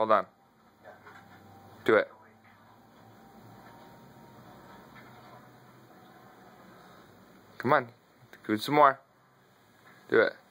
Hold on. Do it. Come on. Do some more. Do it.